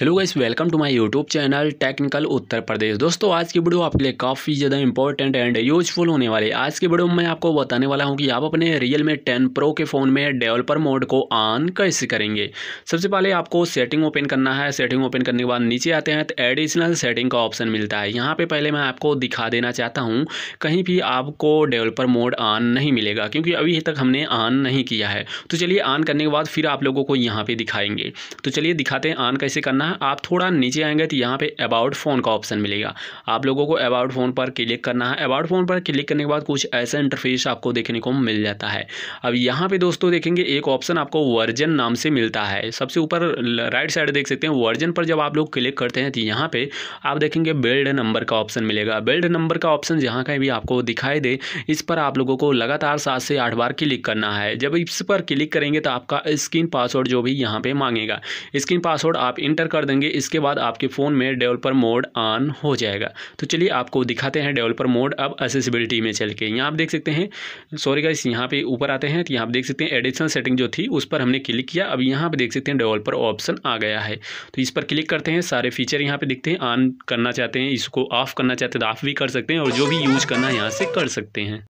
hello guys welcome to my YouTube channel technical Uttar Pradesh दोस्तों आज की वीडियो आपके लिए काफ़ी ज़्यादा इंपॉर्टेंट एंड यूजफुल होने वाली है आज की वीडियो में मैं आपको बताने वाला हूं कि आप अपने रियल मी टेन प्रो के फ़ोन में डेवलपर मोड को ऑन कैसे करेंगे सबसे पहले आपको सेटिंग ओपन करना है सेटिंग ओपन करने के बाद नीचे आते हैं तो एडिशनल सेटिंग का ऑप्शन मिलता है यहाँ पर पहले मैं आपको दिखा देना चाहता हूँ कहीं भी आपको डेवलपर मोड ऑन नहीं मिलेगा क्योंकि अभी तक हमने ऑन नहीं किया है तो चलिए ऑन करने के बाद फिर आप लोगों को यहाँ पर दिखाएंगे तो चलिए दिखाते हैं ऑन कैसे करना है आप थोड़ा नीचे आएंगे तो यहाँ पे अबाउट फ़ोन का ऑप्शन मिलेगा आप लोगों को अबाउट फ़ोन पर क्लिक करना है अबाउट फ़ोन पर क्लिक करने के बाद कुछ ऐसा इंटरफेस आपको देखने को मिल जाता है अब यहाँ पे दोस्तों देखेंगे एक ऑप्शन आपको वर्जन नाम से मिलता है सबसे ऊपर राइट साइड देख सकते हैं वर्जन पर जब आप लोग क्लिक करते हैं तो यहाँ पर आप देखेंगे बिल्ड नंबर का ऑप्शन मिलेगा बिल्ड नंबर का ऑप्शन जहाँ कहीं भी आपको दिखाई दे इस पर आप लोगों को लगातार सात से आठ बार क्लिक करना है जब इस पर क्लिक करेंगे तो आपका स्क्रीन पासवर्ड जो भी यहाँ पर मांगेगा स्क्रीन पासवर्ड आप इंटर कर देंगे इसके बाद आपके फ़ोन में डेवलपर मोड ऑन हो जाएगा तो चलिए आपको दिखाते हैं डेवलपर मोड अब असेसिबिलिटी में चल के यहाँ आप देख सकते हैं सॉरी गाइस यहाँ पे ऊपर आते हैं तो यहाँ आप देख सकते हैं एडिशनल सेटिंग जो थी उस पर हमने क्लिक किया अब यहाँ पर देख सकते हैं डेवलपर ऑप्शन आ गया है तो इस पर क्लिक करते हैं सारे फीचर यहाँ पर दिखते हैं ऑन करना चाहते हैं इसको ऑफ करना चाहते हैं तो ऑफ भी कर सकते हैं और जो भी यूज़ करना है यहाँ से कर सकते हैं